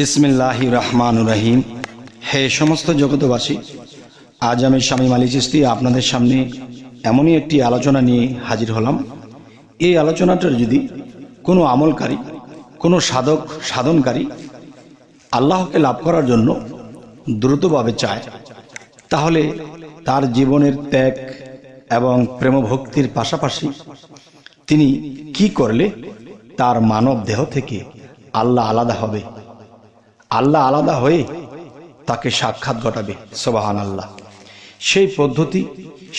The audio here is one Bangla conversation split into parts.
বিসমিল্লাহ রহমান রহিম হে সমস্ত জগতবাসী আজ আমি স্বামী মালি চিস্তি আপনাদের সামনে এমনই একটি আলোচনা নিয়ে হাজির হলাম এই আলোচনাটার যদি কোনো আমলকারী কোনো সাধক সাধনকারী আল্লাহকে লাভ করার জন্য দ্রুতভাবে চায় তাহলে তার জীবনের ত্যাগ এবং প্রেমভক্তির পাশাপাশি তিনি কি করলে তার মানব দেহ থেকে আল্লাহ আলাদা হবে আল্লাহ আলাদা হয়ে তাকে সাক্ষাৎ ঘটাবে সোবাহান আল্লাহ সেই পদ্ধতি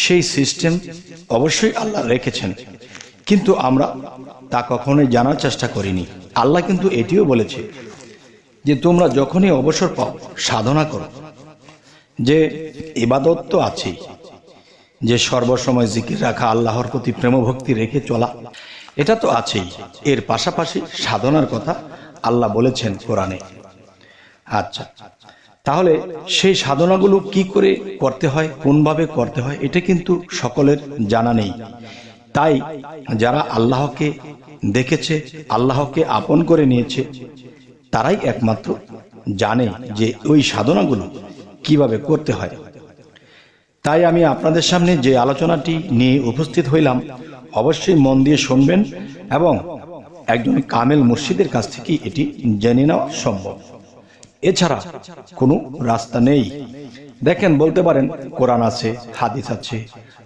সেই সিস্টেম অবশ্যই আল্লাহ রেখেছেন কিন্তু আমরা তা কখনোই জানার চেষ্টা করিনি আল্লাহ কিন্তু এটিও বলেছে যে তোমরা যখনই অবসর পাও সাধনা করো যে ইবাদত তো আছেই যে সর্বসময় জিকির রাখা আল্লাহর প্রতি প্রেমভক্তি রেখে চলা এটা তো আছেই এর পাশাপাশি সাধনার কথা আল্লাহ বলেছেন কোরআনে আচ্ছা তাহলে সেই সাধনাগুলো কি করে করতে হয় কোনভাবে করতে হয় এটা কিন্তু সকলের জানা নেই তাই যারা আল্লাহকে দেখেছে আল্লাহকে আপন করে নিয়েছে তারাই একমাত্র জানে যে ওই সাধনাগুলো কিভাবে করতে হয় তাই আমি আপনাদের সামনে যে আলোচনাটি নিয়ে উপস্থিত হইলাম অবশ্যই মন দিয়ে শুনবেন এবং একজন কামেল মুর্শিদের কাছ থেকে এটি জেনে নেওয়া সম্ভব এছাড়া কোনো রাস্তা নেই দেখেন বলতে পারেন কোরআন আছে হাদিস আছে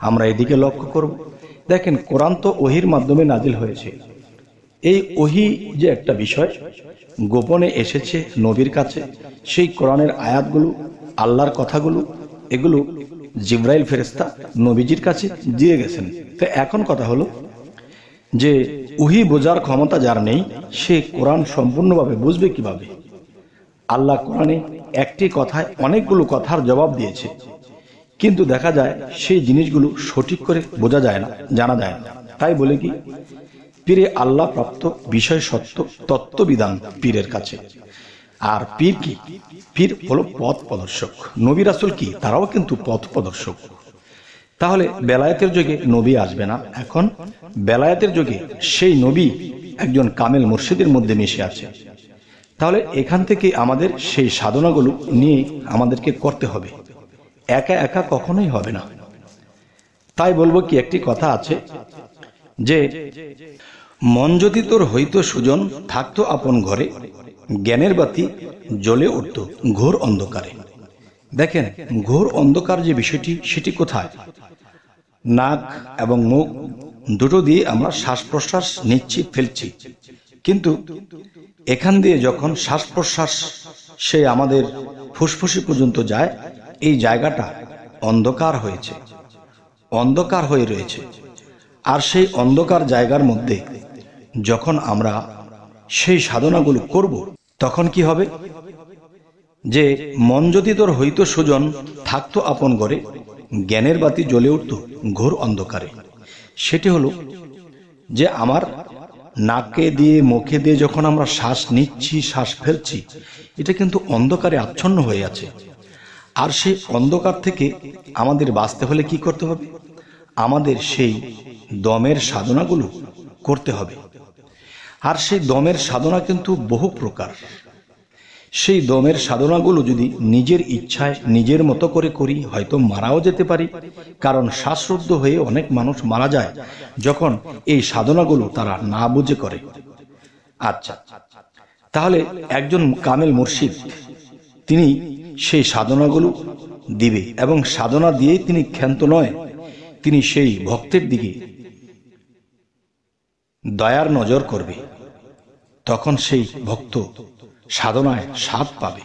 আমরা এদিকে লক্ষ্য করব দেখেন কোরআন তো ওহির মাধ্যমে নাজিল হয়েছে এই ওহি যে একটা বিষয় গোপনে এসেছে নবীর কাছে সেই কোরআনের আয়াতগুলো আল্লাহর কথাগুলো এগুলো জিব্রাইল ফেরেস্তা নবীজির কাছে দিয়ে গেছেন তো এখন কথা হলো যে উহি বোঝার ক্ষমতা যার নেই সে কোরআন সম্পূর্ণভাবে বুঝবে কিভাবে আল্লাহ কোরআনে একটি কথায় অনেকগুলো কথার জবাব দিয়েছে কিন্তু দেখা যায় সেই জিনিসগুলো সঠিক করে বোঝা যায় না জানা যায় না তাই বলে কি পীরে আল্লাহ প্রাপ্ত বিষয় সত্য তত্ত্ববিধান পীরের কাছে আর পীর কি পীর হলো পথ প্রদর্শক নবীর আসল কি তারাও কিন্তু পথ প্রদর্শক তাহলে বেলায়েতের যুগে নবী আসবে না এখন বেলায়েতের যুগে সেই নবী একজন কামেল মুর্শিদের মধ্যে মিশে আছে তাহলে এখান থেকে আমাদের সেই সাধনাগুলো নিয়ে আমাদেরকে করতে হবে একা একা কখনোই হবে না তাই বলবো কি একটি কথা আছে যে মন যদি তোর হইত সুজন থাকতো আপন ঘরে জ্ঞানের বাতি জ্বলে উঠত ঘোর অন্ধকারে দেখেন ঘোর অন্ধকার যে বিষয়টি সেটি কোথায় নাক এবং মুখ দুটো দিয়ে আমরা শ্বাস প্রশ্বাস নিচ্ছি ফেলছি কিন্তু এখান দিয়ে যখন শ্বাস প্রশ্বাস সে আমাদের ফুসফুসি পর্যন্ত যায় এই জায়গাটা অন্ধকার হয়েছে অন্ধকার হয়ে রয়েছে আর সেই অন্ধকার জায়গার মধ্যে যখন আমরা সেই সাধনাগুলো করব তখন কি হবে যে মন যদি তোর হইত সুজন থাকতো আপন ঘরে জ্ঞানের বাতি জ্বলে উঠত ঘোর অন্ধকারে সেটি হলো যে আমার নাকে দিয়ে মুখে দিয়ে যখন আমরা শ্বাস নিচ্ছি শ্বাস ফেলছি এটা কিন্তু অন্ধকারে আচ্ছন্ন হয়ে আছে আর সেই অন্ধকার থেকে আমাদের বাঁচতে হলে কি করতে হবে আমাদের সেই দমের সাধনাগুলো করতে হবে আর সেই দমের সাধনা কিন্তু বহু প্রকার সেই দমের সাধনাগুলো যদি নিজের ইচ্ছায় নিজের মতো করে করি হয়তো মারাও যেতে পারি কারণ শ্বাসরুদ্ধ হয়ে অনেক মানুষ মারা যায় যখন এই সাধনাগুলো তারা না বুঝে করে আচ্ছা তাহলে একজন কামেল মুর্শিদ তিনি সেই সাধনাগুলো দিবে এবং সাধনা দিয়েই তিনি ক্ষান্ত নয় তিনি সেই ভক্তের দিকে দয়ার নজর করবে তখন সেই ভক্ত সাধনায় স্বাদ পাবে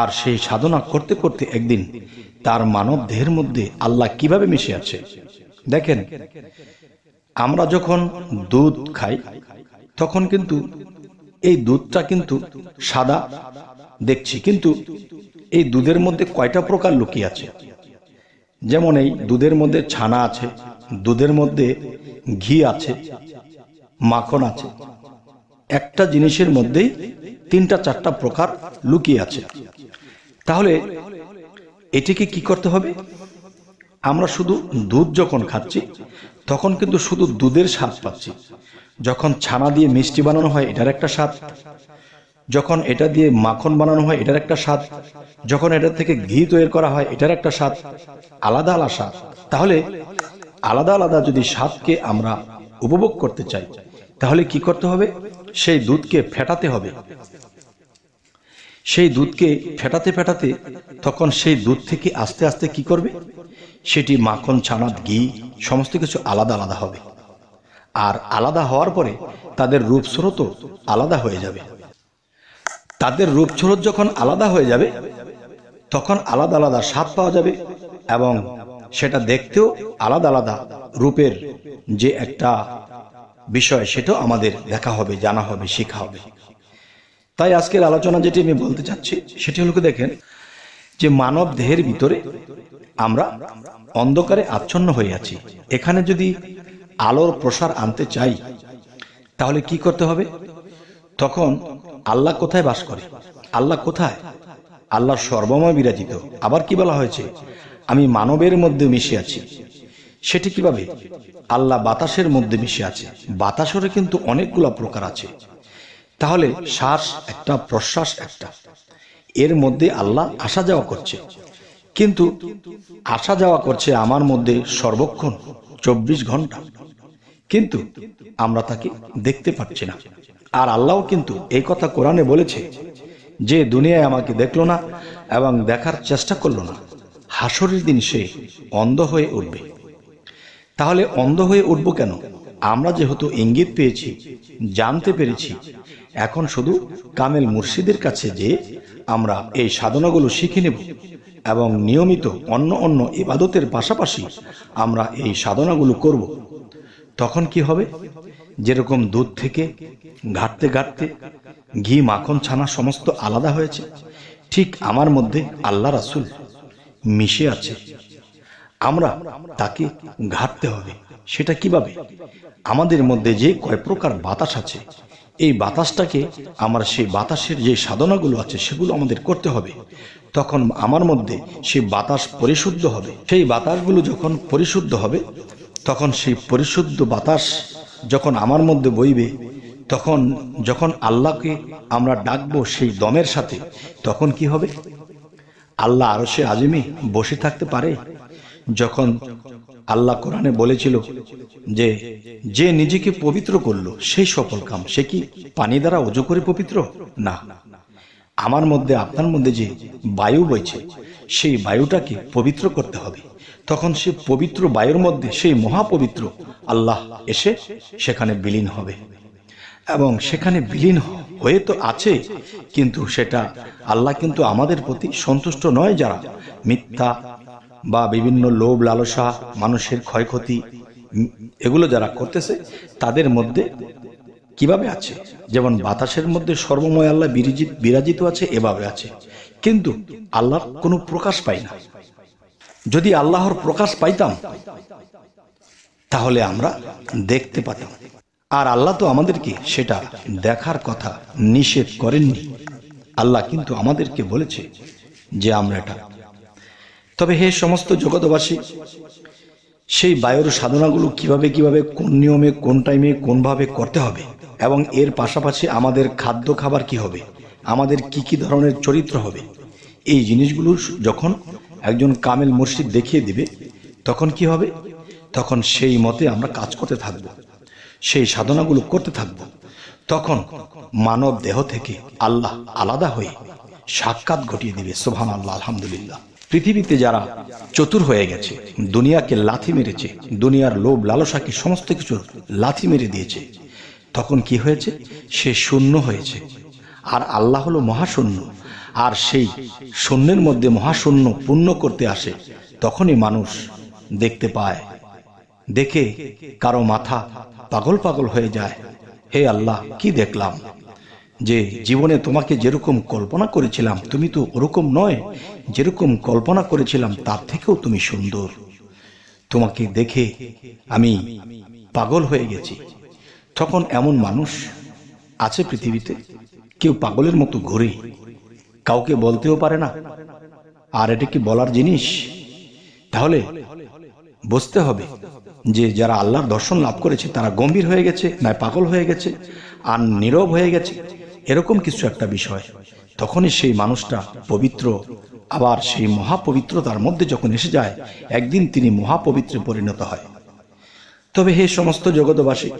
আর সেই সাধনা করতে করতে একদিন তার মানব দেহের মধ্যে আল্লাহ কিভাবে মিশে আছে দেখেন আমরা যখন দুধ খাই তখন কিন্তু এই দুধটা কিন্তু সাদা দেখছি কিন্তু এই দুধের মধ্যে কয়টা প্রকার লুকিয়ে আছে যেমন এই দুধের মধ্যে ছানা আছে দুধের মধ্যে ঘি আছে মাখন আছে একটা জিনিসের মধ্যেই তিনটা চারটা প্রকার লুকিয়ে আছে তাহলে এটিকে কি করতে হবে আমরা শুধু দুধ যখন খাচ্ছি তখন কিন্তু শুধু দুধের স্বাদ পাচ্ছি যখন ছানা দিয়ে মিষ্টি বানানো হয় এটার একটা স্বাদ যখন এটা দিয়ে মাখন বানানো হয় এটার একটা স্বাদ যখন এটা থেকে ঘি তৈরি করা হয় এটার একটা স্বাদ আলাদা আলাদা স্বাদ তাহলে আলাদা আলাদা যদি স্বাদকে আমরা উপভোগ করতে চাই তাহলে কি করতে হবে সেই দুধকে ফেটাতে হবে সেই দুধকে ফেটাতে ফেটাতে তখন সেই দুধ থেকে আস্তে আস্তে কি করবে সেটি মাখন ছানা ঘি সমস্ত কিছু আলাদা আলাদা হবে আর আলাদা হওয়ার পরে তাদের রূপস্রোত আলাদা হয়ে যাবে তাদের রূপস্রোত যখন আলাদা হয়ে যাবে তখন আলাদা আলাদা স্বাদ পাওয়া যাবে এবং সেটা দেখতেও আলাদা আলাদা রূপের যে একটা বিষয় সেটাও আমাদের দেখা হবে জানা হবে শেখা হবে তাই আজকের আলোচনা যেটি আমি বলতে চাচ্ছি সেটি হলো দেখেন যে মানব দেহের ভিতরে আমরা অন্ধকারে আচ্ছন্ন হয়ে আছি এখানে যদি আলোর প্রসার আনতে চাই তাহলে কি করতে হবে তখন আল্লাহ কোথায় বাস করে আল্লাহ কোথায় আল্লাহ সর্বময় বিরাজিত আবার কি বলা হয়েছে আমি মানবের মধ্যে মিশে আছি সেটি কিভাবে আল্লাহ বাতাসের মধ্যে মিশে আছে বাতাসেরও কিন্তু অনেকগুলো প্রকার আছে তাহলে শ্বাস একটা প্রশ্বাস একটা এর মধ্যে আল্লাহ আসা যাওয়া করছে কিন্তু আসা যাওয়া করছে আমার মধ্যে সর্বক্ষণ চব্বিশ ঘন্টা কিন্তু আমরা তাকে দেখতে পাচ্ছি না আর আল্লাহও কিন্তু এই কথা কোরআনে বলেছে যে দুনিয়ায় আমাকে দেখলো না এবং দেখার চেষ্টা করলো না হাসরের দিন সে অন্ধ হয়ে উঠবে তাহলে অন্ধ হয়ে উঠব কেন আমরা যেহেতু ইঙ্গিত পেয়েছি জানতে পেরেছি এখন শুধু কামেল মুর্শিদের কাছে যে আমরা এই সাধনাগুলো শিখে নেব এবং নিয়মিত অন্য অন্য ইবাদতের পাশাপাশি আমরা এই সাধনাগুলো করব তখন কি হবে যেরকম দুধ থেকে ঘাটতে ঘাটতে ঘি মাখন ছানা সমস্ত আলাদা হয়েছে ঠিক আমার মধ্যে আল্লাহ রাসুল মিশে আছে আমরা তাকে ঘাটতে হবে সেটা কিভাবে আমাদের মধ্যে যে কয় প্রকার বাতাস আছে এই বাতাসটাকে আমার সেই বাতাসের যে সাধনাগুলো আছে সেগুলো আমাদের করতে হবে তখন আমার মধ্যে সেই বাতাস পরিশুদ্ধ হবে সেই বাতাসগুলো যখন পরিশুদ্ধ হবে তখন সেই পরিশুদ্ধ বাতাস যখন আমার মধ্যে বইবে তখন যখন আল্লাহকে আমরা ডাকবো সেই দমের সাথে তখন কি হবে আল্লাহ আরো সে আজমে বসে থাকতে পারে যখন আল্লাহ কোরআনে বলেছিল যে যে নিজেকে পবিত্র করলো সেই সফল কাম সে কি পানি দ্বারা অজু করে পবিত্র না আমার মধ্যে আপনার মধ্যে যে বায়ু বইছে সেই বায়ুটাকে পবিত্র করতে হবে তখন সে পবিত্র বায়ুর মধ্যে সেই মহাপবিত্র আল্লাহ এসে সেখানে বিলীন হবে এবং সেখানে বিলীন হয়ে তো আছে কিন্তু সেটা আল্লাহ কিন্তু আমাদের প্রতি সন্তুষ্ট নয় যারা মিথ্যা বা বিভিন্ন লোভ লালসা মানুষের ক্ষয়ক্ষতি এগুলো যারা করতেছে তাদের মধ্যে কিভাবে আছে যেমন বাতাসের মধ্যে সর্বময় আল্লাহ বিরাজিত বিরাজিত আছে এভাবে আছে কিন্তু আল্লাহর কোনো প্রকাশ পাই না যদি আল্লাহর প্রকাশ পাইতাম তাহলে আমরা দেখতে পাতাম আর আল্লাহ তো আমাদেরকে সেটা দেখার কথা নিষেধ করেননি আল্লাহ কিন্তু আমাদেরকে বলেছে যে আমরা এটা তবে হে সমস্ত জগতবাসী সেই বায়ুর সাধনাগুলো কিভাবে কিভাবে কোন নিয়মে কোন টাইমে কোনভাবে করতে হবে এবং এর পাশাপাশি আমাদের খাদ্য খাবার কি হবে আমাদের কি কি ধরনের চরিত্র হবে এই জিনিসগুলো যখন একজন কামেল মুর্শিদ দেখিয়ে দিবে তখন কি হবে তখন সেই মতে আমরা কাজ করতে থাকব সেই সাধনাগুলো করতে থাকব তখন মানব দেহ থেকে আল্লাহ আলাদা হয়ে সাক্ষাৎ ঘটিয়ে দিবে সোভান আল্লাহ আলহামদুলিল্লাহ পৃথিবীতে যারা চতুর হয়ে গেছে দুনিয়াকে লাথি মেরেছে দুনিয়ার লোভ লালসাকে সমস্ত কিছু লাথি মেরে দিয়েছে তখন কি হয়েছে সে শূন্য হয়েছে আর আল্লাহ হলো মহাশূন্য আর সেই শূন্যের মধ্যে মহাশূন্য পূর্ণ করতে আসে তখনই মানুষ দেখতে পায় দেখে কারো মাথা পাগল পাগল হয়ে যায় হে আল্লাহ কি দেখলাম যে জীবনে তোমাকে যেরকম কল্পনা করেছিলাম তুমি তো ওরকম নয় যেরকম কল্পনা করেছিলাম তার থেকেও তুমি সুন্দর তোমাকে দেখে আমি পাগল হয়ে গেছি তখন এমন মানুষ আছে পৃথিবীতে কেউ পাগলের মতো ঘুরে কাউকে বলতেও পারে না আর এটা কি বলার জিনিস তাহলে বুঝতে হবে যে যারা আল্লাহর দর্শন লাভ করেছে তারা গম্ভীর হয়ে গেছে নয় পাগল হয়ে গেছে আর নীরব হয়ে গেছে এরকম কিছু একটা বিষয় তখনই সেই মানুষটা পবিত্র আবার সেই মহাপবিত্রতার মধ্যে যখন এসে যায় একদিন তিনি মহাপবিত্রে পরিণত হয় তবে হে সমস্ত জগতবাসী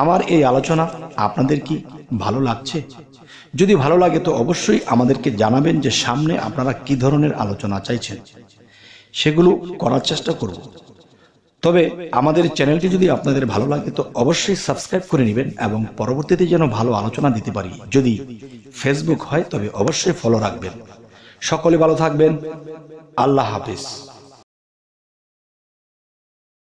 আমার এই আলোচনা আপনাদের কি ভালো লাগছে যদি ভালো লাগে তো অবশ্যই আমাদেরকে জানাবেন যে সামনে আপনারা কি ধরনের আলোচনা চাইছেন সেগুলো করার চেষ্টা করব তবে আমাদের চ্যানেলটি যদি আপনাদের ভালো লাগে তো অবশ্যই সাবস্ক্রাইব করে নেবেন এবং পরবর্তীতে যেন ভালো আলোচনা দিতে পারি যদি ফেসবুক হয় তবে অবশ্যই ফলো রাখবেন সকলে ভালো থাকবেন আল্লাহ হাফিজ